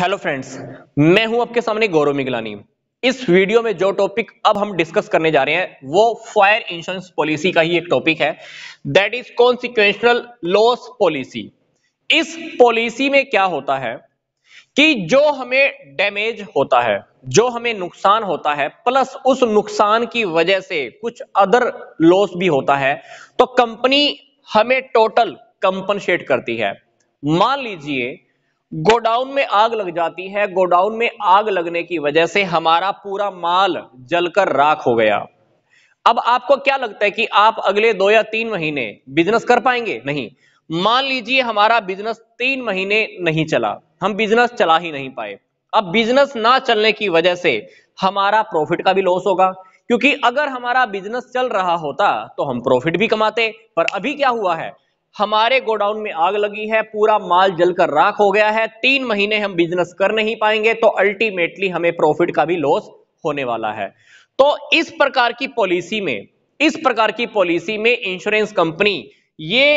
hello friends मैं हूं आपके सामने गौरव मिगलानी इस वीडियो में जो टॉपिक अब हम डिस्कस करने जा रहे हैं वो फायर इंश्योरेंस पॉलिसी का ही एक टॉपिक है that is consequential loss policy इस पॉलिसी में क्या होता है कि जो हमें डैमेज होता है जो हमें नुकसान होता है प्लस उस नुकसान की वजह से कुछ अदर लॉस भी होता है तो कंपनी हमें टोटल कंपनसेट करती है मान लीजिए गोडाउन में आग लग जाती है गोडाउन में आग लगने की वजह से हमारा पूरा माल जलकर राख हो गया अब आपको क्या लगता है कि आप अगले दो या तीन महीने बिजनेस कर पाएंगे नहीं मान लीजिए हमारा बिजनेस तीन महीने नहीं चला हम बिजनेस चला ही नहीं पाए अब बिजनेस ना चलने की वजह से हमारा प्रॉफिट का भी लॉस होगा क्योंकि अगर हमारा बिजनेस चल रहा होता तो हम प्रॉफिट भी कमाते पर अभी क्या हुआ है हमारे गोडाउन में आग लगी है पूरा माल जलकर राख हो गया है तीन महीने हम बिजनेस कर नहीं पाएंगे तो अल्टीमेटली हमें प्रॉफिट का भी लॉस होने वाला है तो इस प्रकार की पॉलिसी में इस प्रकार की पॉलिसी में इंश्योरेंस कंपनी ये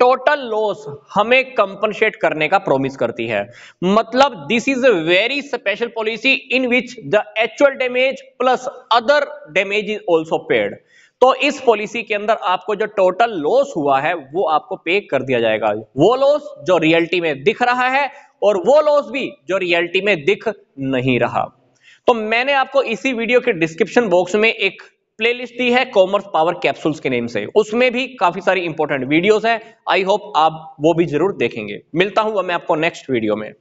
टोटल लॉस हमें कंपनसेट करने का प्रॉमिस करती है मतलब this is a very special policy in which the actual damage plus other damage is also paid तो इस पॉलिसी के अंदर आपको जो टोटल लॉस हुआ है वो आपको पे कर दिया जाएगा वो लॉस जो रियलिटी में दिख रहा है और वो लॉस भी जो रियलिटी में दिख नहीं रहा तो मैंने आपको इसी वीडियो के डिस्क्रिप्शन बॉक्स में एक प्लेलिस्ट दी है कॉमर्स पावर कैप्सूल्स के नेम से उसमें भी काफी सारी इंपॉर्टेंट वीडियोस हैं आई होप आप वो भी जरूर देखेंगे मिलता हूं मैं आपको नेक्स्ट वीडियो में